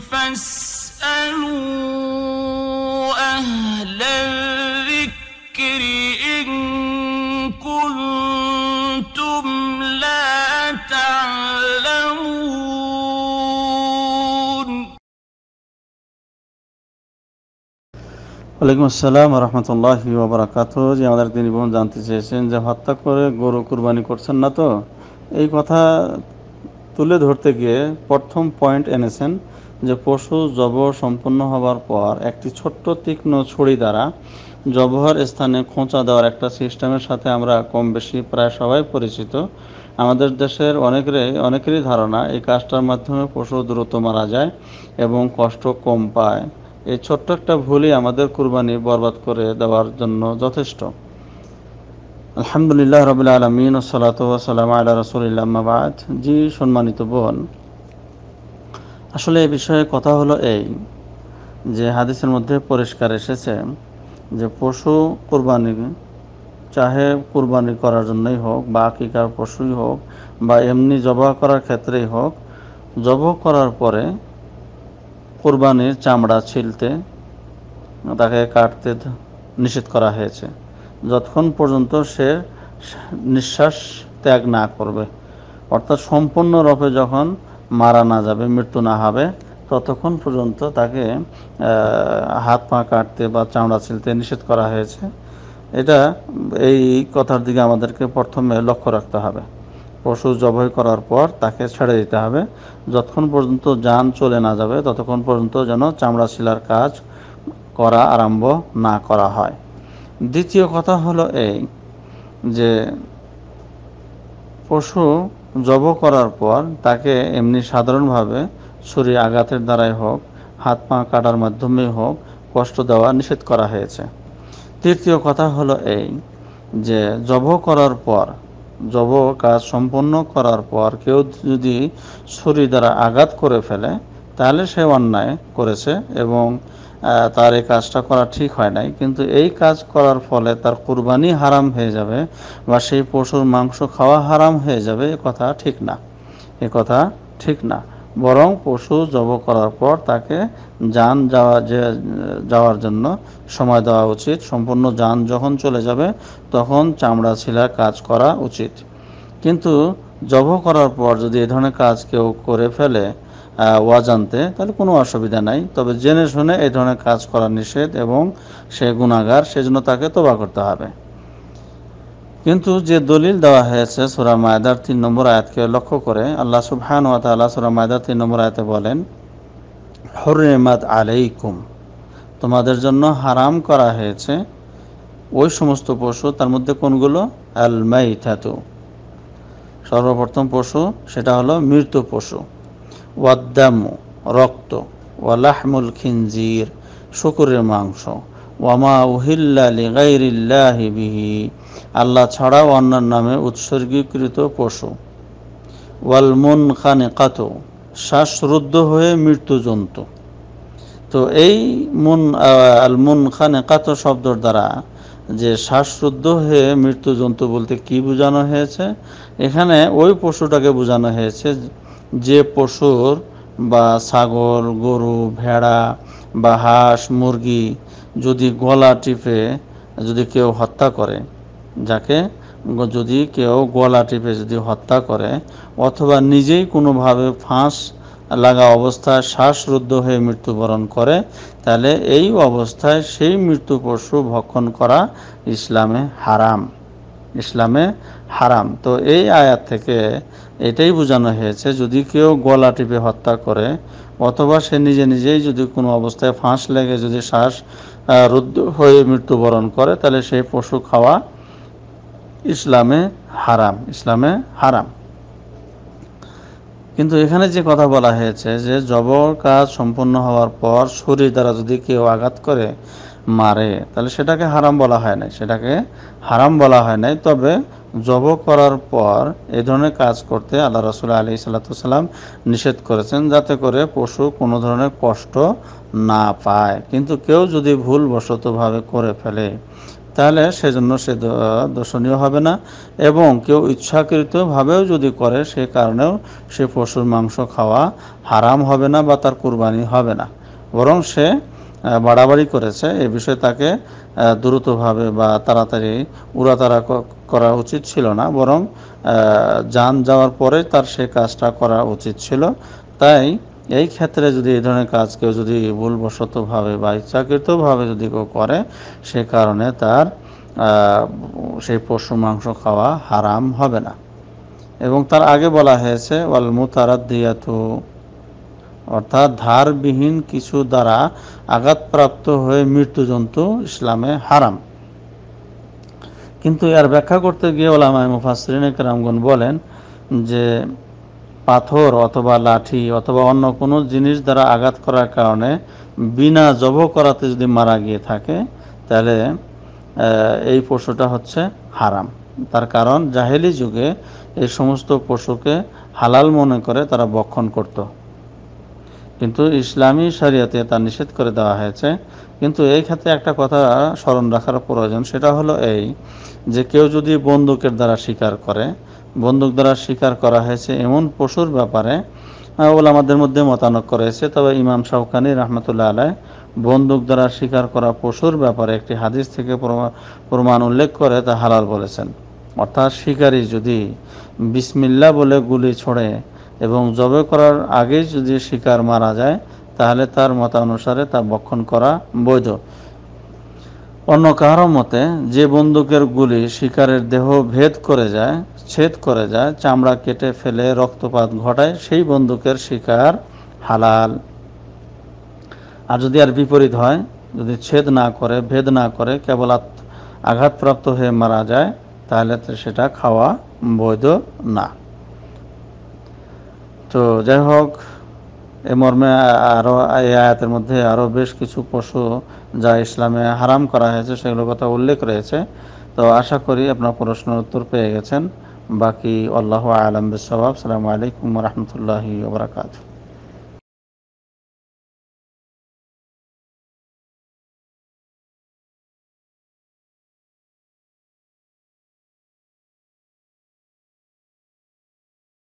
فاسألوا أهل الذكر ওয়ালাইকুম আসসালাম রহমতুল্লাহ ওবরাকাত যে আমাদের তিনি বোন জানতে চেয়েছেন যে হত্যা করে গরু কুরবানি করছেন না তো এই কথা তুলে ধরতে গিয়ে প্রথম পয়েন্ট এনেছেন যে পশু জবর সম্পন্ন হবার পর একটি ছোট্ট তীক্ষ্ণ ছড়ি দ্বারা জবহর স্থানে খোঁচা দেওয়ার একটা সিস্টেমের সাথে আমরা কম বেশি প্রায় সবাই পরিচিত আমাদের দেশের অনেকেরই অনেকেরই ধারণা এই কাজটার মাধ্যমে পশু দ্রুত মারা যায় এবং কষ্ট কম পায় এই ছোট্ট একটা ভুলই আমাদের কুরবানি বরবাদ করে দেওয়ার জন্য যথেষ্ট আলহামদুলিল্লাহ রবিল আলমিন সালাতাম আল্লাহ মাবাদ জি সম্মানিত বোন আসলে এ বিষয়ে কথা হলো এই যে হাদিসের মধ্যে পরিষ্কার এসেছে যে পশু কোরবানি চাহে কোরবানি করার জন্যই হোক বা আকিকার পশুই হোক বা এমনি জবা করার ক্ষেত্রেই হোক জব করার পরে কোরবানির চামড়া ছিলতে তাকে কাটতে নিষেধ করা হয়েছে যতক্ষণ পর্যন্ত সে নিঃশ্বাস ত্যাগ না করবে অর্থাৎ সম্পূর্ণরূপে যখন মারা না যাবে মৃত্যু না হবে ততক্ষণ পর্যন্ত তাকে হাত পা কাটতে বা চামড়া ছিলতে নিষেধ করা হয়েছে এটা এই কথার দিকে আমাদেরকে প্রথমে লক্ষ্য রাখতে হবে পশু জবাই করার পর তাকে ছেড়ে দিতে হবে যতক্ষণ পর্যন্ত যান চলে না যাবে ততক্ষণ পর্যন্ত যেন চামড়া শিলার কাজ করা আরম্ভ না করা হয় দ্বিতীয় কথা হলো এই যে পশু জব করার পর তাকে এমনি সাধারণভাবে ছুরি আঘাতের দ্বারাই হোক হাত পা কাটার মাধ্যমে হোক কষ্ট দেওয়া নিষেধ করা হয়েছে তৃতীয় কথা হলো এই যে জব করার পর জব কাজ সম্পন্ন করার পর কেউ যদি ছুরি দ্বারা আঘাত করে ফেলে তাহলে সে অন্যায় করেছে এবং তার এই কাজটা করা ঠিক হয় নাই কিন্তু এই কাজ করার ফলে তার কুরবানি হারাম হয়ে যাবে বা সেই পশুর মাংস খাওয়া হারাম হয়ে যাবে এ কথা ঠিক না এ কথা ঠিক না বরং পশু জব করার পর তাকে যান যাওয়া যে যাওয়ার জন্য সময় দেওয়া উচিত সম্পূর্ণ যান যখন চলে যাবে তখন চামড়া ছিলা কাজ করা উচিত কিন্তু জব করার পর যদি এ ধরনের কাজ কেউ করে ফেলে ওয়াজ আনতে তাহলে কোনো অসুবিধা নাই তবে জেনে শুনে এই ধরনের কাজ করা নিষেধ এবং সে গুণাগার সেজন্য তাকে তোবা করতে হবে কিন্তু যে দলিল দেওয়া হয়েছে সুরা মায়দার তিন নম্বর আয়াতকে লক্ষ্য করে আল্লাহ সুবহান ওয়া তাআলা সুরা মায়দার তিন নম্বর আয়াতে বলেন হরিমাত আলাইকুম তোমাদের জন্য হারাম করা হয়েছে ওই সমস্ত পশু তার মধ্যে কোনগুলো আল মাইথাতু সর্বপ্রথম পশু সেটা হলো মৃত পশু ওয়াদ্দামু রক্ত ওয়ালাহমুল খিনজির শুকুরের মাংস ওয়ামা উহিল্লা লিগাইরিল্লাহি বিহি আল্লাহ ছাড়া অন্যান্য নামে উৎসর্গীকৃত পশু ওয়াল মুন খানে কাত শ্বাসরুদ্ধ হয়ে মৃত্যুজন্তু তো এই মুন আল মুন খানে কাত শব্দর দ্বারা যে শ্বাসরুদ্ধ হয়ে মৃত্যুজন্তু বলতে কি বোঝানো হয়েছে এখানে ওই পশুটাকে বোঝানো হয়েছে যে পশুর বা ছাগল গরু ভেড়া বা হাঁস মুরগি যদি গলা টিপে যদি কেউ হত্যা করে যাকে যদি কেউ গলা টিপে যদি হত্যা করে অথবা নিজেই কোনোভাবে ফাঁস লাগা অবস্থায় শ্বাসরুদ্ধ হয়ে মৃত্যুবরণ করে তাহলে এই অবস্থায় সেই মৃত্যু পশু ভক্ষণ করা ইসলামে হারাম ইসলামে হারাম তো এই আয়াত থেকে এটাই বোঝানো হয়েছে যদি কেউ গলা টিপে হত্যা করে অথবা সে নিজে নিজেই যদি কোনো অবস্থায় ফাঁস লেগে যদি শ্বাস রুদ্ধ হয়ে মৃত্যুবরণ করে তাহলে সেই পশু খাওয়া ইসলামে হারাম ইসলামে হারাম কিন্তু এখানে যে কথা বলা হয়েছে যে জবর কাজ সম্পন্ন হওয়ার পর শরীর দ্বারা যদি কেউ আঘাত করে মারে তাহলে সেটাকে হারাম বলা হয় নাই সেটাকে হারাম বলা হয় নাই তবে জব করার পর এ ধরনের কাজ করতে আল্লাহ রসুল আলি সাল্লাম নিষেধ করেছেন যাতে করে পশু কোনো ধরনের কষ্ট না পায় কিন্তু কেউ যদি ভুলবশতভাবে করে ফেলে তাহলে সেজন্য সে দর্শনীয় হবে না এবং কেউ ইচ্ছাকৃতভাবেও যদি করে সে কারণেও সে পশুর মাংস খাওয়া হারাম হবে না বা তার কুরবানি হবে না বরং সে বাড়াবাড়ি করেছে এ বিষয়ে তাকে দ্রুতভাবে বা তাড়াতাড়ি উড়াতাড়া করা উচিত ছিল না বরং যান যাওয়ার পরে তার সে কাজটা করা উচিত ছিল তাই এই ক্ষেত্রে যদি এই ধরনের কাজ কেউ যদি ভুলবশতভাবে বা ইচ্ছাকৃতভাবে যদি কেউ করে সে কারণে তার সেই পশু মাংস খাওয়া হারাম হবে না এবং তার আগে বলা হয়েছে ওয়াল মুতারাদ্দিয়াতু অর্থাৎ ধারবিহীন কিছু দ্বারা আঘাতপ্রাপ্ত হয়ে মৃত্যুজন্তু ইসলামে হারাম কিন্তু এর ব্যাখ্যা করতে গিয়ে ওলামায় মুফাসরিনে কেরামগুন বলেন যে পাথর অথবা লাঠি অথবা অন্য কোনো জিনিস দ্বারা আঘাত করার কারণে বিনা জব করাতে যদি মারা গিয়ে থাকে তাহলে এই পশুটা হচ্ছে হারাম তার কারণ জাহেলি যুগে এই সমস্ত পশুকে হালাল মনে করে তারা বক্ষণ করতো কিন্তু ইসলামী শরিয়াতে তা নিষেধ করে দেওয়া হয়েছে কিন্তু এই ক্ষেত্রে একটা কথা স্মরণ রাখার প্রয়োজন সেটা হলো এই যে কেউ যদি বন্দুকের দ্বারা শিকার করে বন্দুক দ্বারা শিকার করা হয়েছে এমন পশুর ব্যাপারে ওলামাদের মধ্যে মতানক করেছে তবে ইমাম শাহকানি রহমতুল্লাহ আলাই বন্দুক দ্বারা শিকার করা পশুর ব্যাপারে একটি হাদিস থেকে প্রমাণ উল্লেখ করে তা হালাল বলেছেন অর্থাৎ শিকারী যদি বিসমিল্লা বলে গুলি ছোড়ে এবং জবে করার আগে যদি শিকার মারা যায় তাহলে তার মতানুসারে তা বক্ষণ করা বৈধ অন্য কারো মতে যে বন্দুকের গুলি শিকারের দেহ ভেদ করে যায় ছেদ করে যায় চামড়া কেটে ফেলে রক্তপাত ঘটায় সেই বন্দুকের শিকার হালাল আর যদি আর বিপরীত হয় যদি ছেদ না করে ভেদ না করে কেবল আঘাতপ্রাপ্ত হয়ে মারা যায় তাহলে সেটা খাওয়া বৈধ না তো যাই হোক এ মর্মে আরও এই আয়াতের মধ্যে আরও বেশ কিছু পশু যা ইসলামে হারাম করা হয়েছে সেগুলোর কথা উল্লেখ রয়েছে তো আশা করি আপনার প্রশ্নের উত্তর পেয়ে গেছেন বাকি আল্লাহ আলম বিসাল্লাম আলাইকুম রহমতুল্লাহ ওবরাকাতু